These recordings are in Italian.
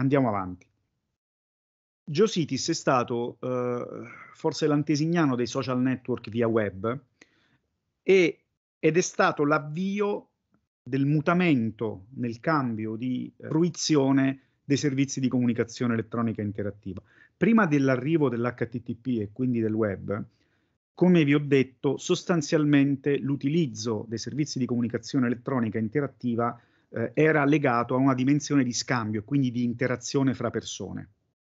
Andiamo avanti. Giositis è stato eh, forse l'antesignano dei social network via web e, ed è stato l'avvio del mutamento nel cambio di fruizione dei servizi di comunicazione elettronica interattiva. Prima dell'arrivo dell'HTTP e quindi del web, come vi ho detto, sostanzialmente l'utilizzo dei servizi di comunicazione elettronica interattiva eh, era legato a una dimensione di scambio, quindi di interazione fra persone.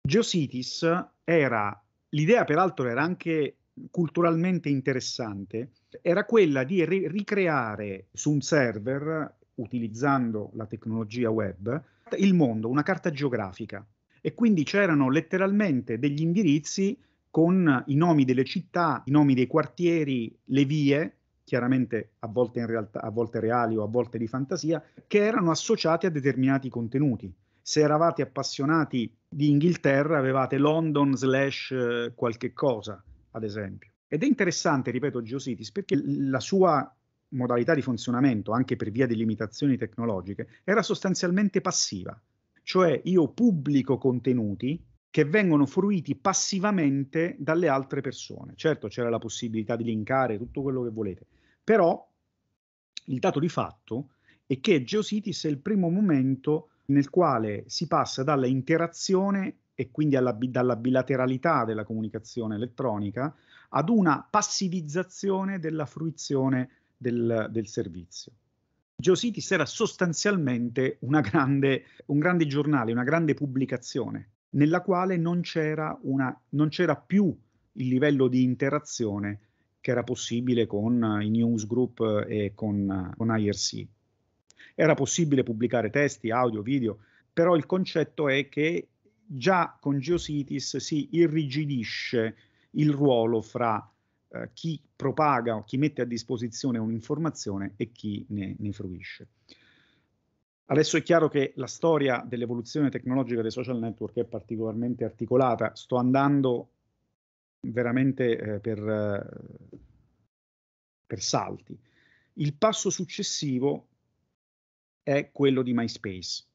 Geocities era, l'idea peraltro era anche culturalmente interessante, era quella di ri- ricreare su un server, utilizzando la tecnologia web, il mondo, una carta geografica. E quindi c'erano letteralmente degli indirizzi con i nomi delle città, i nomi dei quartieri, le vie, chiaramente a volte, in realtà, a volte reali o a volte di fantasia, che erano associati a determinati contenuti. Se eravate appassionati di Inghilterra, avevate London slash eh, qualche cosa, ad esempio. Ed è interessante, ripeto, Geocities, perché la sua modalità di funzionamento, anche per via di limitazioni tecnologiche, era sostanzialmente passiva. Cioè io pubblico contenuti che vengono fruiti passivamente dalle altre persone. Certo c'era la possibilità di linkare tutto quello che volete, però il dato di fatto è che GeoCities è il primo momento nel quale si passa dalla interazione e quindi alla, dalla bilateralità della comunicazione elettronica ad una passivizzazione della fruizione del, del servizio. GeoCities era sostanzialmente grande, un grande giornale, una grande pubblicazione nella quale non c'era, una, non c'era più il livello di interazione che era possibile con eh, i newsgroup eh, e con, eh, con IRC. Era possibile pubblicare testi, audio, video, però il concetto è che già con GeoCities si irrigidisce il ruolo fra eh, chi propaga o chi mette a disposizione un'informazione e chi ne, ne fruisce. Adesso è chiaro che la storia dell'evoluzione tecnologica dei social network è particolarmente articolata, sto andando veramente eh, per, eh, per salti. Il passo successivo è quello di MySpace.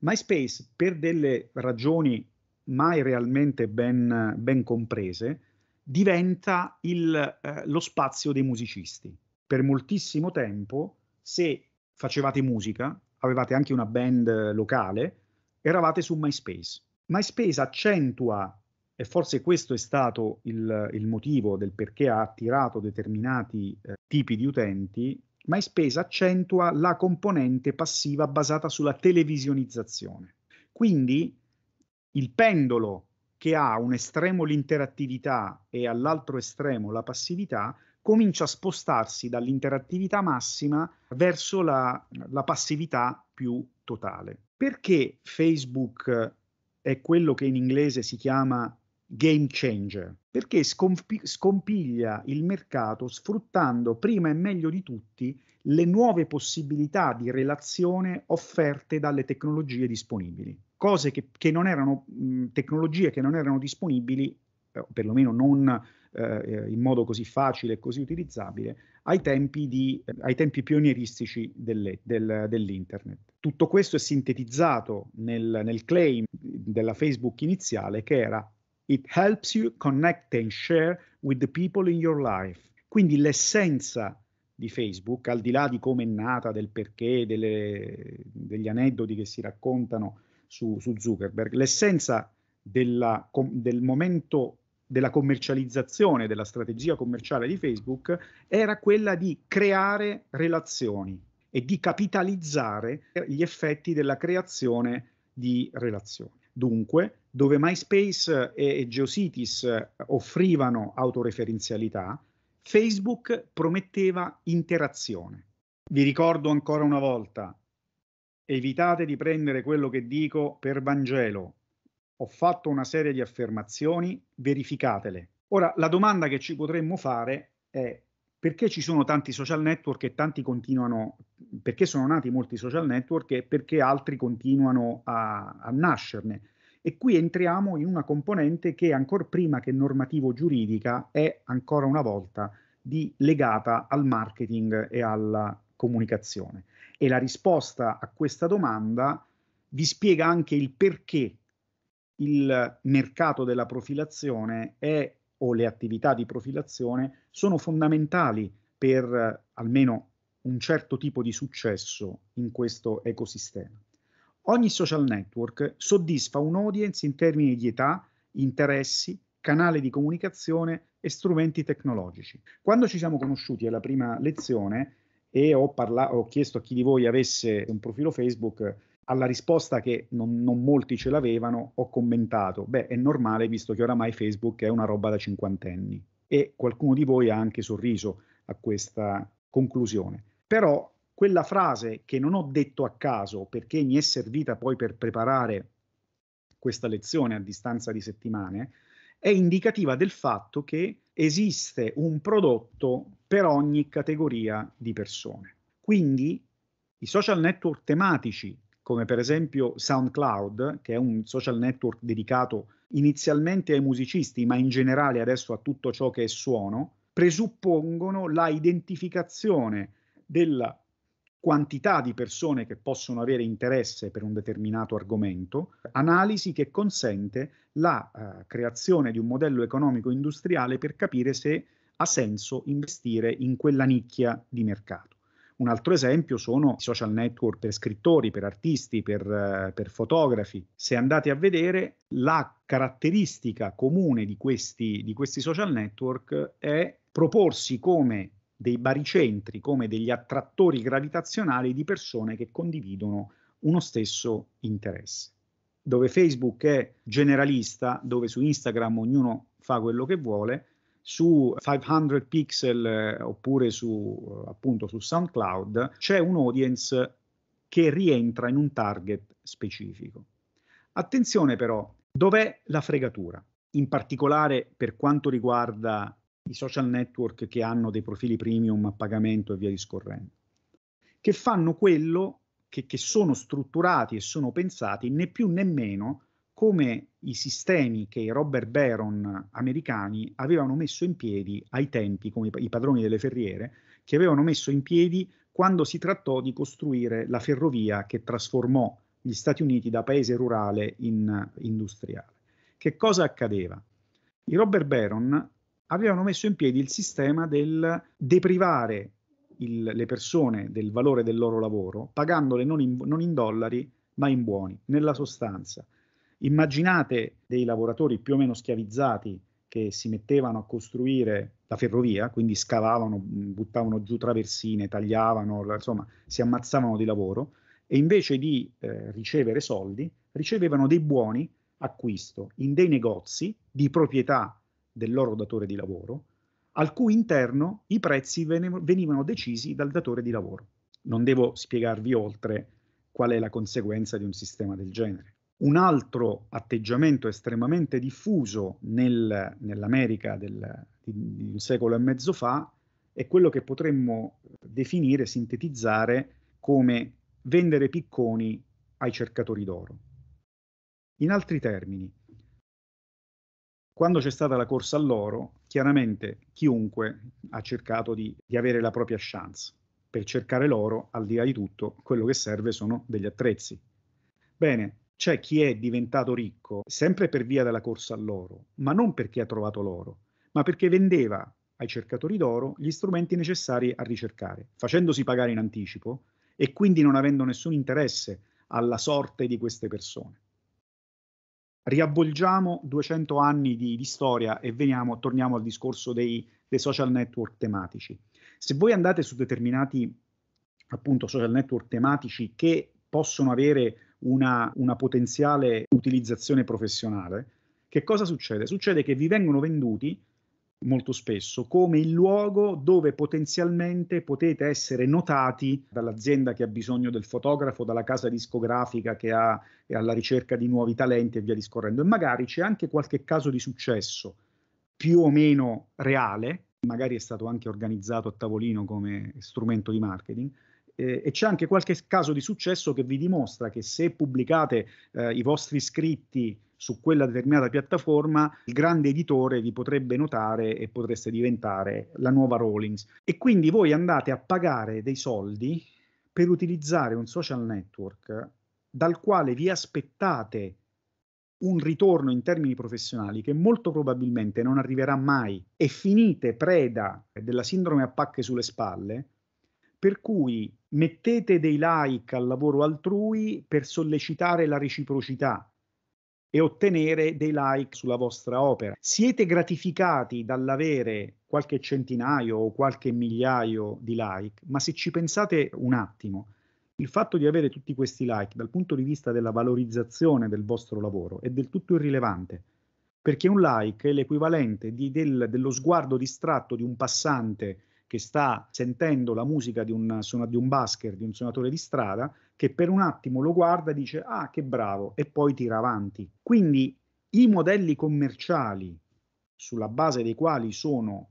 MySpace, per delle ragioni mai realmente ben, ben comprese, diventa il, eh, lo spazio dei musicisti. Per moltissimo tempo, se facevate musica, avevate anche una band eh, locale, eravate su MySpace. MySpace accentua e forse questo è stato il, il motivo del perché ha attirato determinati eh, tipi di utenti, MySpace accentua la componente passiva basata sulla televisionizzazione. Quindi il pendolo che ha un estremo l'interattività e all'altro estremo la passività comincia a spostarsi dall'interattività massima verso la, la passività più totale. Perché Facebook è quello che in inglese si chiama game changer, perché scompi- scompiglia il mercato sfruttando prima e meglio di tutti le nuove possibilità di relazione offerte dalle tecnologie disponibili. Cose che, che non erano, mh, tecnologie che non erano disponibili, eh, perlomeno non eh, in modo così facile e così utilizzabile, ai tempi, di, eh, ai tempi pionieristici delle, del, dell'internet. Tutto questo è sintetizzato nel, nel claim della Facebook iniziale che era It helps you connect and share with the people in your life. Quindi l'essenza di Facebook, al di là di come è nata, del perché, delle, degli aneddoti che si raccontano su, su Zuckerberg, l'essenza della, del momento della commercializzazione, della strategia commerciale di Facebook, era quella di creare relazioni e di capitalizzare gli effetti della creazione di relazioni. Dunque, dove MySpace e GeoCities eh, offrivano autoreferenzialità, Facebook prometteva interazione. Vi ricordo ancora una volta, evitate di prendere quello che dico per Vangelo. Ho fatto una serie di affermazioni, verificatele. Ora, la domanda che ci potremmo fare è perché ci sono tanti social network e tanti continuano, perché sono nati molti social network e perché altri continuano a, a nascerne. E qui entriamo in una componente che ancora prima che normativo-giuridica è ancora una volta di, legata al marketing e alla comunicazione. E la risposta a questa domanda vi spiega anche il perché il mercato della profilazione è o le attività di profilazione sono fondamentali per eh, almeno un certo tipo di successo in questo ecosistema. Ogni social network soddisfa un audience in termini di età, interessi, canale di comunicazione e strumenti tecnologici. Quando ci siamo conosciuti alla prima lezione e ho, parla- ho chiesto a chi di voi avesse un profilo Facebook, alla risposta che non, non, molti ce l'avevano, ho commentato, beh, è normale visto che oramai Facebook è una roba da cinquantenni. E qualcuno di voi ha anche sorriso a questa conclusione. Però quella frase che non ho detto a caso perché mi è servita poi per preparare questa lezione a distanza di settimane, è indicativa del fatto che esiste un prodotto per ogni categoria di persone. Quindi i social network tematici come per esempio SoundCloud, che è un social network dedicato inizialmente ai musicisti, ma in generale adesso a tutto ciò che è suono, presuppongono la identificazione della quantità di persone che possono avere interesse per un determinato argomento, analisi che consente la eh, creazione di un modello economico industriale per capire se ha senso investire in quella nicchia di mercato. Un altro esempio sono i social network per scrittori, per artisti, per, eh, per fotografi. Se andate a vedere, la caratteristica comune di questi, di questi social network è proporsi come dei baricentri, come degli attrattori gravitazionali di persone che condividono uno stesso interesse. Dove Facebook è generalista, dove su Instagram ognuno fa quello che vuole, su 500 pixel eh, oppure su, eh, appunto, su SoundCloud, c'è un audience che rientra in un target specifico. Attenzione però, dov'è la fregatura? In particolare per quanto riguarda i social network che hanno dei profili premium a pagamento e via discorrendo, che fanno quello che, che sono strutturati e sono pensati né più né meno come i sistemi che i Robert Baron americani avevano messo in piedi ai tempi, come i padroni delle ferriere, che avevano messo in piedi quando si trattò di costruire la ferrovia che trasformò gli Stati Uniti da paese rurale in industriale. Che cosa accadeva? I Robert Baron avevano messo in piedi il sistema del deprivare il, le persone del valore del loro lavoro, pagandole non in, non in dollari ma in buoni, nella sostanza Immaginate dei lavoratori più o meno schiavizzati che si mettevano a costruire la ferrovia, quindi scavavano, buttavano giù traversine, tagliavano, insomma, si ammazzavano di lavoro e invece di eh, ricevere soldi ricevevano dei buoni acquisto in dei negozi di proprietà del loro datore di lavoro, al cui interno i prezzi venivano decisi dal datore di lavoro. Non devo spiegarvi oltre qual è la conseguenza di un sistema del genere. Un altro atteggiamento estremamente diffuso nel, nell'America del, di, di un secolo e mezzo fa è quello che potremmo definire, sintetizzare come vendere picconi ai cercatori d'oro. In altri termini, quando c'è stata la corsa all'oro, chiaramente chiunque ha cercato di, di, avere la propria chance. Per cercare l'oro, al di là di tutto, quello che serve sono degli attrezzi. Bene, c'è chi è diventato ricco sempre per via della corsa all'oro, ma non perché ha trovato l'oro, ma perché vendeva ai cercatori d'oro gli strumenti necessari a ricercare, facendosi pagare in anticipo e quindi non avendo nessun interesse alla sorte di queste persone. Riavvolgiamo 200 anni di, di storia e veniamo, torniamo al discorso dei, dei social network tematici. Se voi andate su determinati appunto social network tematici che possono avere una, una potenziale utilizzazione professionale, che cosa succede? Succede che vi vengono venduti molto spesso come il luogo dove potenzialmente potete essere notati dall'azienda che ha bisogno del fotografo, dalla casa discografica che ha, è alla ricerca di nuovi talenti e via discorrendo. E magari c'è anche qualche caso di successo più o meno reale, magari è stato anche organizzato a tavolino come strumento di marketing, eh, e c'è anche qualche caso di successo che vi dimostra che se pubblicate eh, i vostri scritti su quella determinata piattaforma, il grande editore vi potrebbe notare e potreste diventare la nuova Rawlings. E quindi voi andate a pagare dei soldi per utilizzare un social network dal quale vi aspettate un ritorno in termini professionali che molto probabilmente non arriverà mai e finite preda della sindrome a pacche sulle spalle, per cui mettete dei like al lavoro altrui per sollecitare la reciprocità e ottenere dei like sulla vostra opera. Siete gratificati dall'avere qualche centinaio o qualche migliaio di like, ma se ci pensate un attimo, il fatto di avere tutti questi like dal punto di vista della valorizzazione del vostro lavoro è del tutto irrilevante, perché un like è l'equivalente di, del, dello sguardo distratto di un passante che sta sentendo la musica di un, di un basker, di un suonatore di strada, che per un attimo lo guarda e dice ah che bravo e poi tira avanti. Quindi i modelli commerciali sulla base dei quali sono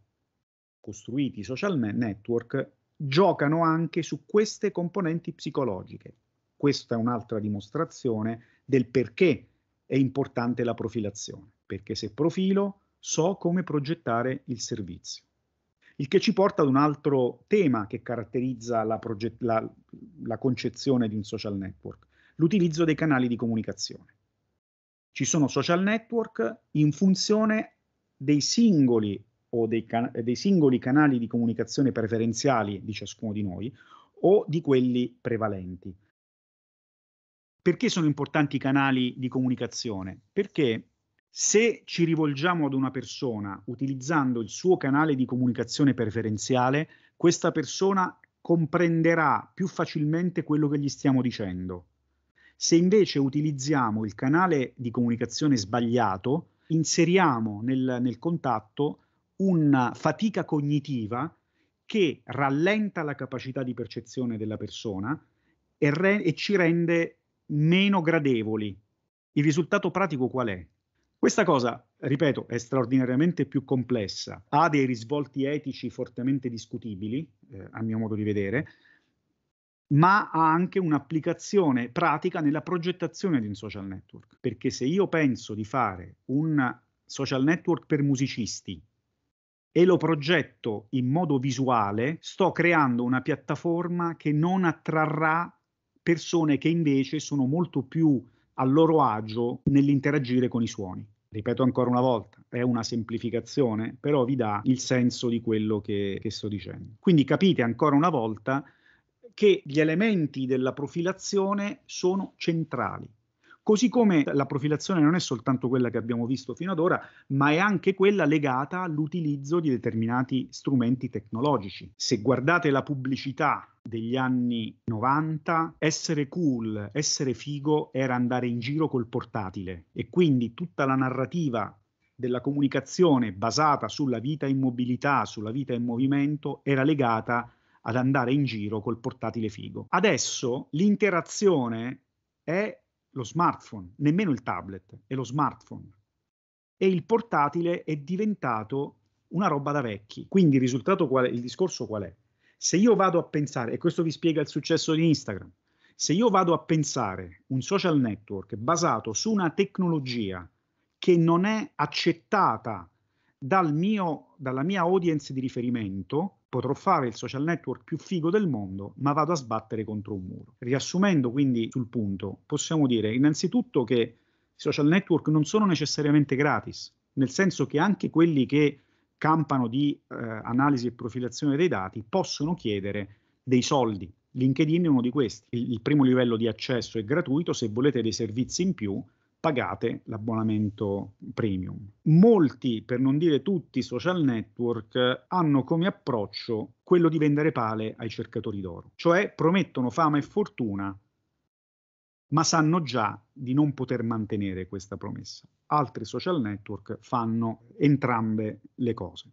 costruiti i social network giocano anche su queste componenti psicologiche. Questa è un'altra dimostrazione del perché è importante la profilazione, perché se profilo so come progettare il servizio. Il che ci porta ad un altro tema che caratterizza la, proget- la, la concezione di un social network, l'utilizzo dei canali di comunicazione. Ci sono social network in funzione dei singoli o dei, can- dei singoli canali di comunicazione preferenziali di ciascuno di noi o di quelli prevalenti. Perché sono importanti i canali di comunicazione? Perché se ci rivolgiamo ad una persona utilizzando il suo canale di comunicazione preferenziale, questa persona comprenderà più facilmente quello che gli stiamo dicendo. Se invece utilizziamo il canale di comunicazione sbagliato, inseriamo nel, nel contatto una fatica cognitiva che rallenta la capacità di percezione della persona e, re- e ci rende meno gradevoli. Il risultato pratico qual è? Questa cosa, ripeto, è straordinariamente più complessa, ha dei risvolti etici fortemente discutibili, eh, a mio modo di vedere, ma ha anche un'applicazione pratica nella progettazione di un social network, perché se io penso di fare un social network per musicisti e lo progetto in modo visuale, sto creando una piattaforma che non attrarrà persone che invece sono molto più a loro agio nell'interagire con i suoni. Ripeto ancora una volta, è una semplificazione, però vi dà il senso di quello che, che sto dicendo. Quindi capite ancora una volta che gli elementi della profilazione sono centrali Così come la profilazione non è soltanto quella che abbiamo visto fino ad ora, ma è anche quella legata all'utilizzo di determinati strumenti tecnologici. Se guardate la pubblicità degli anni 90, essere cool, essere figo era andare in giro col portatile e quindi tutta la narrativa della comunicazione basata sulla vita in mobilità, sulla vita in movimento, era legata ad andare in giro col portatile figo. Adesso l'interazione è lo smartphone, nemmeno il tablet, è lo smartphone. E il portatile è diventato una roba da vecchi. Quindi il risultato qual è? Il discorso qual è? Se io vado a pensare, e questo vi spiega il successo di Instagram, se io vado a pensare un social network basato su una tecnologia che non è accettata dal mio, dalla mia audience di riferimento, Potrò fare il social network più figo del mondo, ma vado a sbattere contro un muro. Riassumendo quindi sul punto, possiamo dire innanzitutto che i social network non sono necessariamente gratis, nel senso che anche quelli che campano di eh, analisi e profilazione dei dati possono chiedere dei soldi. LinkedIn è uno di questi. Il, il primo livello di accesso è gratuito, se volete dei servizi in più pagate l'abbonamento premium. Molti, per non dire tutti, social network hanno come approccio quello di vendere pale ai cercatori d'oro, cioè promettono fama e fortuna, ma sanno già di non poter mantenere questa promessa. Altri social network fanno entrambe le cose.